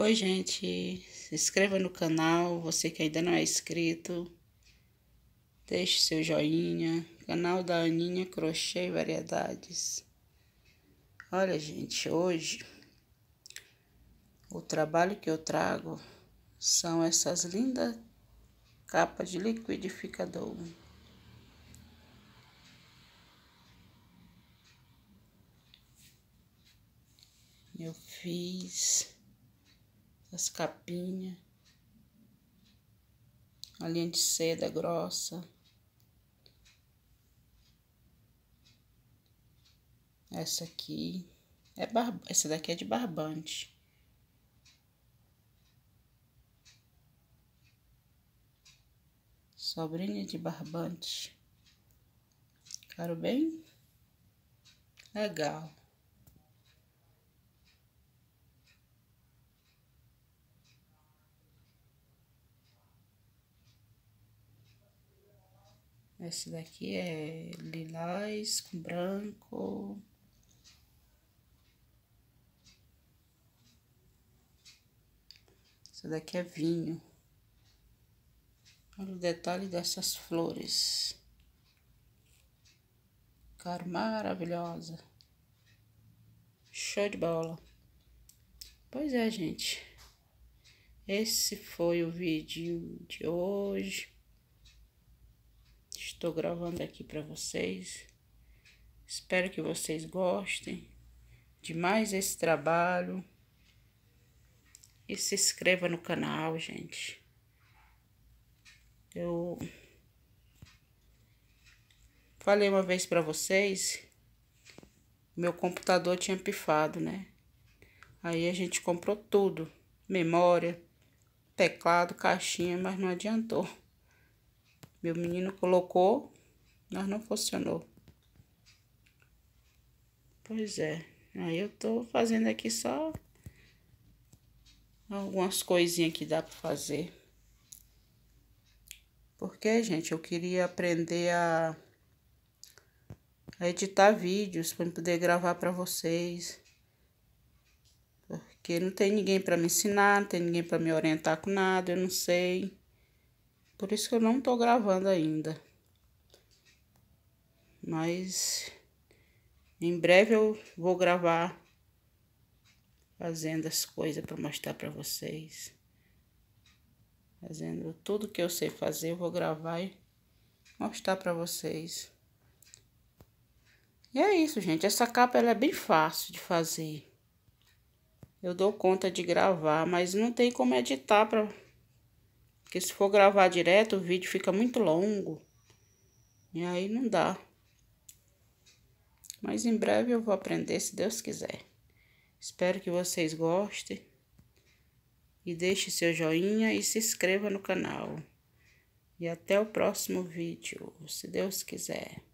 Oi, gente. Se inscreva no canal, você que ainda não é inscrito. Deixe seu joinha. Canal da Aninha Crochê e Variedades. Olha, gente, hoje o trabalho que eu trago são essas lindas capas de liquidificador. Eu fiz as capinhas, a linha de seda grossa. Essa aqui é bar... essa daqui é de barbante. Sobrinha de barbante. Caro bem legal. Esse daqui é lilás com branco. Esse daqui é vinho. Olha o detalhe dessas flores. Cara maravilhosa. Show de bola. Pois é, gente. Esse foi o vídeo de hoje. Estou gravando aqui para vocês. Espero que vocês gostem de mais esse trabalho. E se inscreva no canal, gente. Eu falei uma vez para vocês, meu computador tinha pifado, né? Aí a gente comprou tudo, memória, teclado, caixinha, mas não adiantou. Meu menino colocou, mas não funcionou. Pois é. Aí eu tô fazendo aqui só algumas coisinhas que dá pra fazer. Porque, gente, eu queria aprender a, a editar vídeos para poder gravar para vocês. Porque não tem ninguém para me ensinar, não tem ninguém para me orientar com nada, eu não sei. Por isso que eu não tô gravando ainda. Mas em breve eu vou gravar fazendo as coisas para mostrar para vocês. Fazendo tudo que eu sei fazer, eu vou gravar e mostrar para vocês. E é isso, gente. Essa capa ela é bem fácil de fazer. Eu dou conta de gravar, mas não tem como editar para porque se for gravar direto, o vídeo fica muito longo. E aí não dá. Mas em breve eu vou aprender, se Deus quiser. Espero que vocês gostem. E deixe seu joinha e se inscreva no canal. E até o próximo vídeo, se Deus quiser.